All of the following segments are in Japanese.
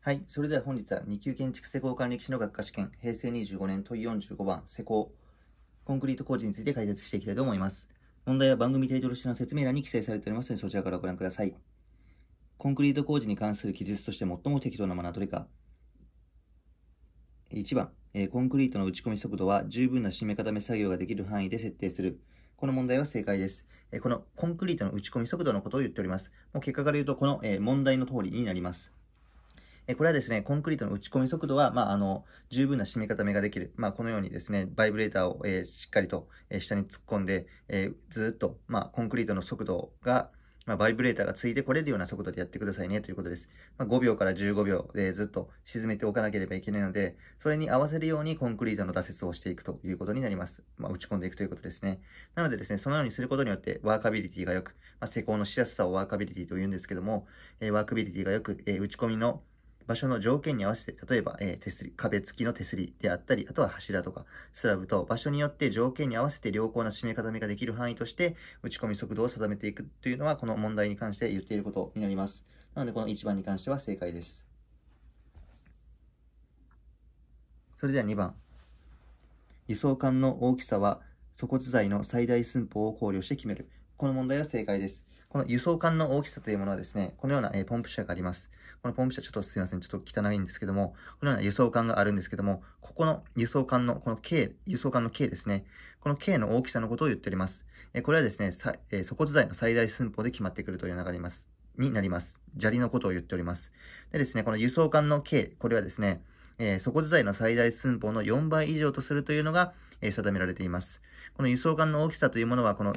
はい。それでは本日は2級建築施工管理士の学科試験、平成25年問45番、施工、コンクリート工事について解説していきたいと思います。問題は番組テイトル下の説明欄に記載されておりますので、そちらからご覧ください。コンクリート工事に関する記述として最も適当なものはどれか。1番、えー、コンクリートの打ち込み速度は十分な締め固め作業ができる範囲で設定する。この問題は正解です。このコンクリートの打ち込み速度のことを言っております。もう結果から言うと、この問題の通りになります。えこれはですね、コンクリートの打ち込み速度は、まあ、あの、十分な締め固めができる。まあ、このようにですね、バイブレーターを、えー、しっかりと、えー、下に突っ込んで、えー、ずっと、まあ、コンクリートの速度が、まあ、バイブレーターがついてこれるような速度でやってくださいねということです。まあ、5秒から15秒でずっと沈めておかなければいけないので、それに合わせるようにコンクリートの打設をしていくということになります。まあ、打ち込んでいくということですね。なのでですね、そのようにすることによってワーカビリティが良く、まあ、施工のしやすさをワーカビリティと言うんですけども、えー、ワークビリティが良く、えー、打ち込みの場所の条件に合わせて、例えば、えー、手すり、壁付きの手すりであったり、あとは柱とかスラブと場所によって条件に合わせて良好な締め固めができる範囲として、打ち込み速度を定めていくというのは、この問題に関して言っていることになります。なので、この1番に関しては正解です。それでは2番。輸送管の大きさは、粗骨材の最大寸法を考慮して決める。この問題は正解です。この輸送管の大きさというものはですね、このような、えー、ポンプ車があります。このポンプ車ちょっとすいません、ちょっと汚いんですけども、このような輸送管があるんですけども、ここの輸送管の、この K、輸送管の K ですね。この K の大きさのことを言っております。えこれはですね、え鎖骨材の最大寸法で決まってくるというのがあります。になります。砂利のことを言っております。でですね、この輸送管の K、これはですね、えー、底自体の最大寸法の4倍以上とするというのが、えー、定められています。この輸送管の大きさというものは、この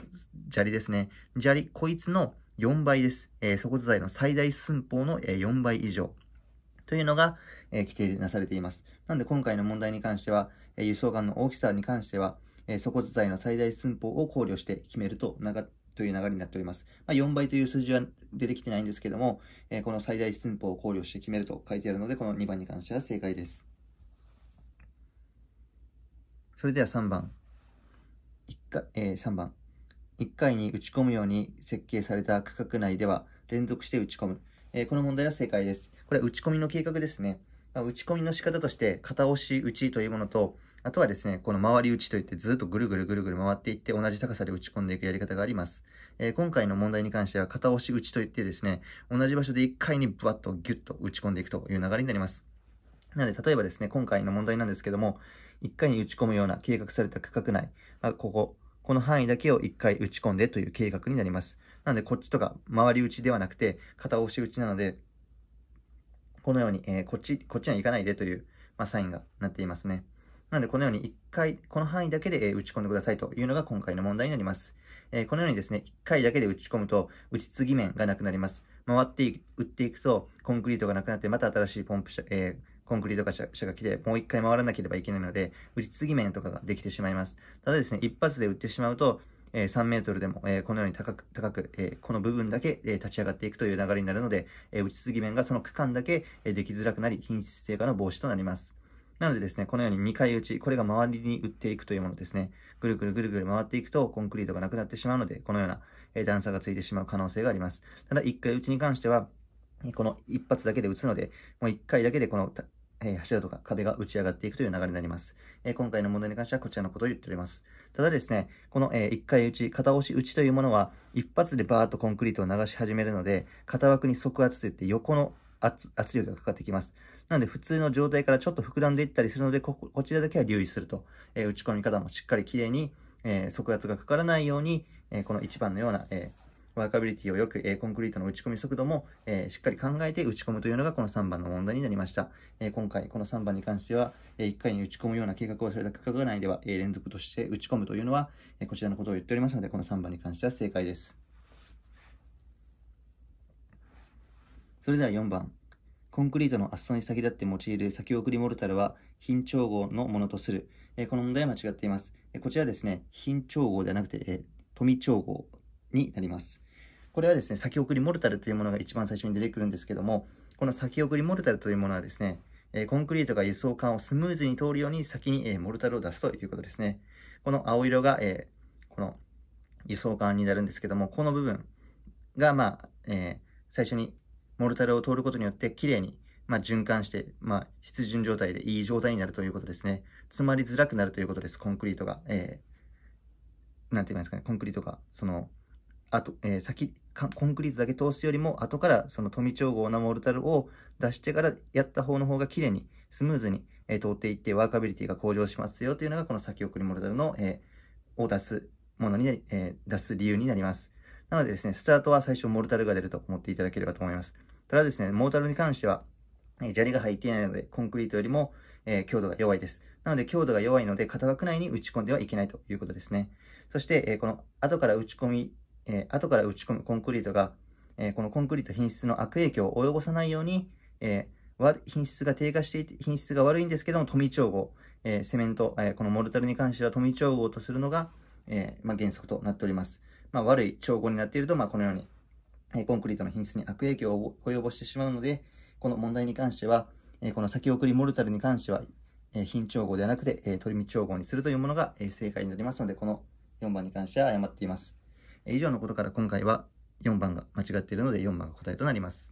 砂利ですね。砂利、こいつの、4倍です。えー、底材の最大寸法の、え4倍以上。というのが、え規定なされています。なので今回の問題に関しては、え輸送管の大きさに関しては、え底材の最大寸法を考慮して決めるとなという流れになっております。まあ、4倍という数字は出てきてないんですけども、えー、この最大寸法を考慮して決めると書いてあるので、この2番に関しては正解です。それでは3番。えー、3番。1回に打ち込むように設計された区画内では連続して打ち込む。えー、この問題は正解です。これは打ち込みの計画ですね。まあ、打ち込みの仕方として、片押し打ちというものと、あとはですね、この回り打ちといってずっとぐるぐるぐるぐる回っていって同じ高さで打ち込んでいくやり方があります。えー、今回の問題に関しては片押し打ちといってですね、同じ場所で1回にブワッとギュッと打ち込んでいくという流れになります。なので、例えばですね、今回の問題なんですけども、1回に打ち込むような計画された区画内、まあ、ここ、この範囲だけを1回打ち込んでという計画になります。なので、こっちとか回り打ちではなくて、片押し打ちなので、このように、えー、こっち、こっちには行かないでという、まあ、サインがなっていますね。なので、このように1回、この範囲だけで、えー、打ち込んでくださいというのが今回の問題になります。えー、このようにですね、1回だけで打ち込むと、打ち継ぎ面がなくなります。回って打っていくと、コンクリートがなくなって、また新しいポンプ車、えー、コンクリート化車が来て、もう一回回らなければいけないので、打ち継ぎ面とかができてしまいます。ただですね、一発で打ってしまうと、えー、3メートルでも、えー、このように高く、高く、えー、この部分だけ、え立ち上がっていくという流れになるので、え打ち継ぎ面がその区間だけ、えできづらくなり、品質低下の防止となります。なのでですね、このように2回打ち、これが周りに打っていくというものですね。ぐるぐるぐるぐる回っていくと、コンクリートがなくなってしまうので、このような段差がついてしまう可能性があります。ただ、1回打ちに関しては、この一発だけで打つので、もう一回だけでこの、えー、柱とか壁が打ち上がっていくという流れになります。えー、今回の問題に関してはこちらのことを言っております。ただですね、この、えー、1回打ち、片押し打ちというものは、一発でバーッとコンクリートを流し始めるので、片枠に側圧といって横の圧力がかかってきます。なので、普通の状態からちょっと膨らんでいったりするので、ここちらだけは留意すると。えー、打ち込み方もしっかりきれいに、えー、圧がかからないように、えー、この1番のような、えー、ワーカビリティをよく、えコンクリートの打ち込み速度も、えしっかり考えて打ち込むというのがこの3番の問題になりました。え今回この3番に関しては、え1回に打ち込むような計画をされた区画内では、え連続として打ち込むというのは、えこちらのことを言っておりますので、この3番に関しては正解です。それでは4番。コンクリートの圧層に先立って用いる先送りモルタルは、品調合のものとする。えこの問題は間違っています。えこちらですね、品調合ではなくて、え富調合になります。これはですね、先送りモルタルというものが一番最初に出てくるんですけども、この先送りモルタルというものはですね、コンクリートが輸送管をスムーズに通るように先にモルタルを出すということですね。この青色が、えこの輸送管になるんですけども、この部分が、まあ、え最初にモルタルを通ることによってきれいに、ま循環して、まあ、湿潤状態でいい状態になるということですね。詰まりづらくなるということです、コンクリートが。えー、て言いますかね、コンクリートが、その、あと、えー、先、コンクリートだけ通すよりも、後からその富調合なモルタルを出してからやった方の方が綺麗に、スムーズに、えー、通っていってワーカビリティが向上しますよというのが、この先送りモルタルの、えー、を出すものになり、えー、出す理由になります。なのでですね、スタートは最初モルタルが出ると思っていただければと思います。ただですね、モルタルに関しては、え砂利が入っていないので、コンクリートよりも、え強度が弱いです。なので強度が弱いので、型枠内に打ち込んではいけないということですね。そして、えこの後から打ち込みえー、後から打ち込むコンクリートが、えー、このコンクリート品質の悪影響を及ぼさないように、えー、品質が低下していて、品質が悪いんですけども、富調合、えセメント、えこのモルタルに関しては富調合とするのが、えまあ、原則となっております。まあ、悪い調合になっていると、まあ、このように、えコンクリートの品質に悪影響を及ぼしてしまうので、この問題に関しては、えこの先送りモルタルに関しては、え品調合ではなくて、えー、取り調合にするというものが、え正解になりますので、この4番に関しては誤っています。以上のことから今回は4番が間違っているので4番が答えとなります。